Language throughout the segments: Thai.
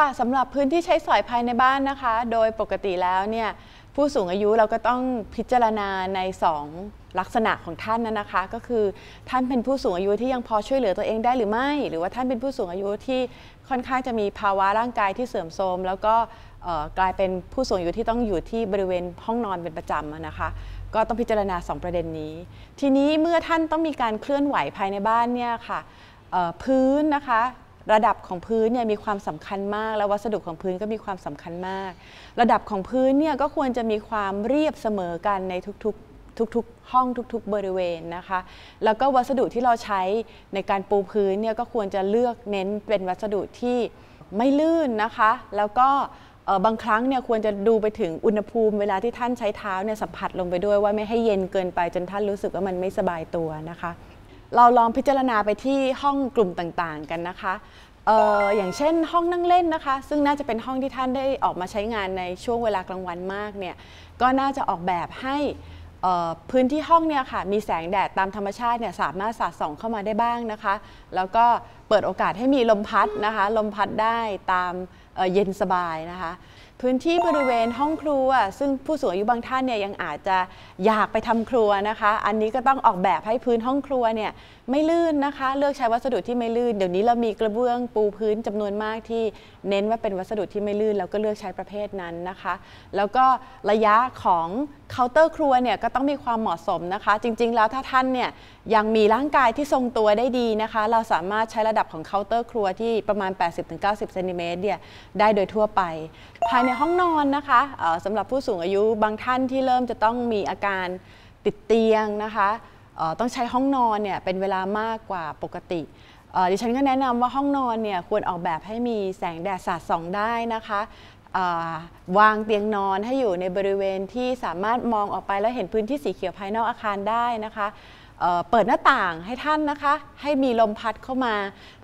ค่ะสำหรับพื้นที่ใช้สอยภายในบ้านนะคะ โดยปกติแล้วเนี่ยผู้สูงอายุเราก็ต้องพิจารณาใน2ลักษณะของท่านนะนะคะ ก็คือท่านเป็นผู้สูงอายุที่ยังพอช่วยเหลือตัวเองได้หรือไม่ หรือว่าท่านเป็นผู้สูงอายุที่ค่อนข้างจะมีภาวะร่างกายที่เสื่อมโทรมแล้วก็กลายเป็นผู้สูงอายุที่ต้องอยู่ที่บริเวณห้องนอนเป็นประจำนะคะ ก็ต้องพิจารณา 2 ประเด็นนี้ ทีนี้เมื่อท่านต้องมีการเคลื่อนไหวภายในบ้านเนี่ยค่ะพื้นนะคะระดับของพื้นเนี่ยมีความสำคัญมากและวัสดุของพื้นก็มีความสำคัญมาก ระดับของพื้นเนี่ยก็ควรจะมีความเรียบเสมอกันในทุกๆ ทุกๆ ห้องทุกๆ บริเวณนะคะ แล้วก็วัสดุที่เราใช้ในการปูพื้นเนี่ยก็ควรจะเลือกเน้นเป็นวัสดุที่ไม่ลื่นนะคะ แล้วก็บางครั้งเนี่ยควรจะดูไปถึงอุณหภูมิเวลาที่ท่านใช้เท้าเนี่ยสัมผัสลงไปด้วย ว่าไม่ให้เย็นเกินไปจนท่านรู้สึกว่ามันไม่สบายตัวนะคะเราลองพิจารณาไปที่ห้องกลุ่มต่างๆกันนะคะอออย่างเช่นห้องนั่งเล่นนะคะ ซึ่งน่าจะเป็นห้องที่ท่านได้ออกมาใช้งานในช่วงเวลากลางวันมากเนี่ยก็น่าจะออกแบบให้พื้นที่ห้องเนี่ยค่ะมีแสงแดดตามธรรมชาติเนี่ยสามารถสาดส่องเข้ามาได้บ้างนะคะแล้วก็เปิดโอกาสให้มีลมพัดนะคะ ลมพัดได้ตามเย็นสบายนะคะพื้นที่บริเวณห้องครัว ซึ่งผู้สูงอายุบางท่านเนี่ยยังอาจจะอยากไปทำครัวนะคะ อันนี้ก็ต้องออกแบบให้พื้นห้องครัวเนี่ยไม่ลื่นนะคะ เลือกใช้วัสดุที่ไม่ลื่นเดี๋ยวนี้เรามีกระเบื้องปูพื้นจำนวนมากที่เน้นว่าเป็นวัสดุที่ไม่ลื่นเราก็เลือกใช้ประเภทนั้นนะคะ แล้วก็ระยะของเคาน์เตอร์ครัวเนี่ยก็ต้องมีความเหมาะสมนะคะ จริงๆ แล้วถ้าท่านเนี่ยยังมีร่างกายที่ทรงตัวได้ดีนะคะ เราสามารถใช้ระดับของเคาน์เตอร์ครัวที่ประมาณ 80-90เซนติเมตรเนี่ยได้โดยทั่วไปภายในในห้องนอนนะคะสำหรับผู้สูงอายุบางท่านที่เริ่มจะต้องมีอาการติดเตียงนะคะต้องใช้ห้องนอนเนี่ยเป็นเวลามากกว่าปกติดิฉันก็แนะนำว่าห้องนอนเนี่ยควรออกแบบให้มีแสงแดดสาดส่องได้นะคะวางเตียงนอนให้อยู่ในบริเวณที่สามารถมองออกไปแล้วเห็นพื้นที่สีเขียวภายนอกอาคารได้นะคะเปิดหน้าต่างให้ท่านนะคะให้มีลมพัดเข้ามา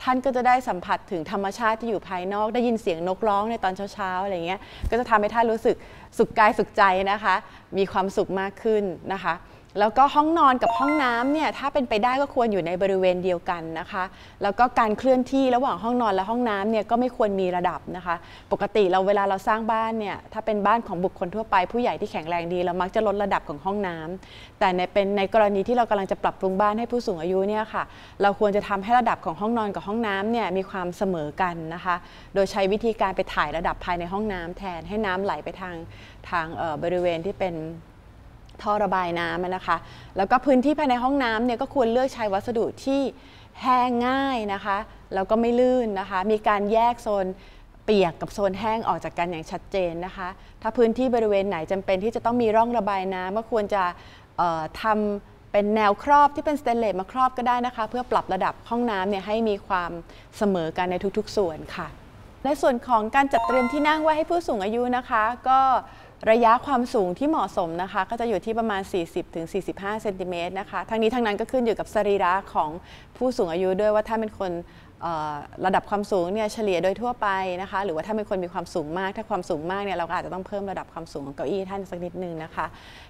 ท่านก็จะได้สัมผัสถึงธรรมชาติที่อยู่ภายนอก ได้ยินเสียงนกร้องในตอนเช้าๆอะไรเงี้ย ก็จะทำให้ท่านรู้สึกสุขกายสุขใจนะคะ มีความสุขมากขึ้นนะคะแล้วก็ห้องนอนกับห้องน้ำเนี่ยถ้าเป็นไปได้ก็ควรอยู่ในบริเวณเดียวกันนะคะ แล้วก็การเคลื่อนที่ระหว่างห้องนอนและห้องน้ำเนี่ยก็ไม่ควรมีระดับนะคะ ปกติเราเวลาเราสร้างบ้านเนี่ยถ้าเป็นบ้านของบุคคลทั่วไป ผู้ใหญ่ที่แข็งแรงดี เรามักจะลดระดับของห้องน้ำ แต่ในเป็นในกรณีที่เรากำลังจะปรับปรุงบ้านให้ผู้สูงอายุเนี่ยค่ะ เราควรจะทำให้ระดับของห้องนอนกับห้องน้ำเนี่ยมีความเสมอกันนะคะ โดยใช้วิธีการไปถ่ายระดับภายในห้องน้ำ แทนให้น้ำไหลไปทางทางบริเวณที่เป็นท่อระบายน้ำนะคะแล้วก็พื้นที่ภายในห้องน้ำเนี่ยก็ควรเลือกใช้วัสดุที่แห้งง่ายนะคะแล้วก็ไม่ลื่นนะคะมีการแยกโซนเปียกกับโซนแห้งออกจากกันอย่างชัดเจนนะคะ ถ้าพื้นที่บริเวณไหนจำเป็นที่จะต้องมีร่องระบายน้ำก็ควรจะทำเป็นแนวครอบที่เป็นสเตนเลสมาครอบก็ได้นะคะ เพื่อปรับระดับห้องน้ำเนี่ยให้มีความเสมอกันในทุกๆ ส่วนค่ะในส่วนของการจัดเตรียมที่นั่งไว้ให้ผู้สูงอายุนะคะ ก็ระยะความสูงที่เหมาะสมนะคะ ก็จะอยู่ที่ประมาณ 40-45เซนติเมตรนะคะทั้งนี้ทั้งนั้นก็ขึ้นอยู่กับสรีระของผู้สูงอายุ ด้วยว่าถ้าเป็นคนระดับความสูงเนี่ยเฉลี่ยโดยทั่วไปนะคะ หรือว่าถ้าเป็นคนมีความสูงมากถ้าความสูงมากเนี่ยเราก็อาจจะต้องเพิ่มระดับความสูงของเก้าอี้ท่านสักนิดนึงนะคะ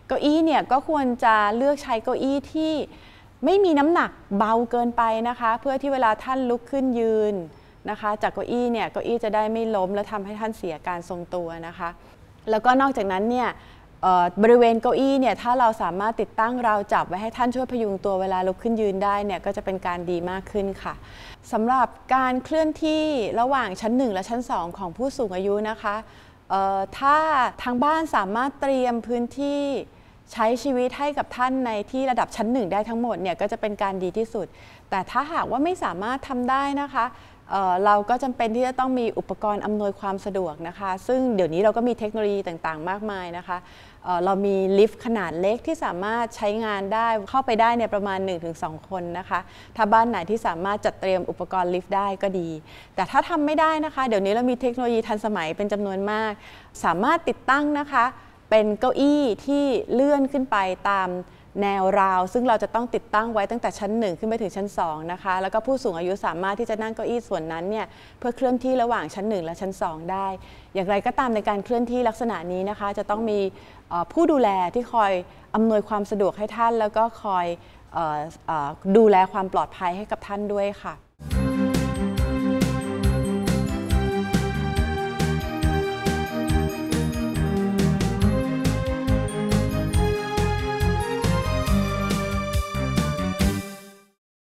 เก้าอี้เนี่ยก็ควรจะเลือกใช้เก้าอี้ที่ไม่มีน้ำหนักเบาเกินไปนะคะเพื่อที่เวลาท่านลุกขึ้นยืนนะคะ จากเก้าอี้เนี่ยเก้าอี้จะได้ไม่ล้มและทำให้ท่านเสียการทรงตัวนะคะแล้วก็นอกจากนั้นเนี่ยบริเวณเก้าอี้เนี่ยถ้าเราสามารถติดตั้งราวจับ ไว้ให้ท่านช่วยพยุงตัวเวลาลุกขึ้นยืนได้เนี่ยก็จะเป็นการดีมากขึ้นค่ะสำหรับการเคลื่อนที่ระหว่างชั้น 1 และชั้น 2 ของผู้สูงอายุนะคะถ้าทางบ้านสามารถเตรียมพื้นที่ใช้ชีวิตให้กับท่านในที่ระดับชั้นหนึ่งได้ทั้งหมดเนี่ยก็จะเป็นการดีที่สุด แต่ถ้าหากว่าไม่สามารถทำได้นะคะเราก็จำเป็นที่จะต้องมีอุปกรณ์อำนวยความสะดวกนะคะซึ่งเดี๋ยวนี้เราก็มีเทคโนโลยีต่าง ๆ มากมายนะคะเเรามีลิฟต์ขนาดเล็กที่สามารถใช้งานได้เข้าไปได้ในประมาณ1-2คนนะคะถ้าบ้านไหนที่สามารถจัดเตรียมอุปกรณ์ลิฟต์ได้ก็ดี แต่ถ้าทำไม่ได้นะคะ เดี๋ยวนี้เรามีเทคโนโลยีทันสมัยเป็นจำนวนมาก สามารถติดตั้งนะคะเป็นเก้าอี้ที่เลื่อนขึ้นไปตามแนว ราว ซึ่งเราจะต้องติดตั้งไว้ตั้งแต่ชั้น 1 ขึ้นไปถึงชั้น2นะคะแล้วก็ผู้สูงอายุสามารถที่จะนั่งเก้าอี้ส่วนนั้นเนี่ยเพื่อเคลื่อนที่ระหว่างชั้น 1 และชั้น 2 ได้ อย่างไรก็ตามในการเคลื่อนที่ลักษณะนี้นะคะ จะต้องมีผู้ดูแลที่คอย อำนวยความสะดวกให้ท่าน แล้วก็คอยดูแลความปลอดภัยให้กับท่านด้วยค่ะ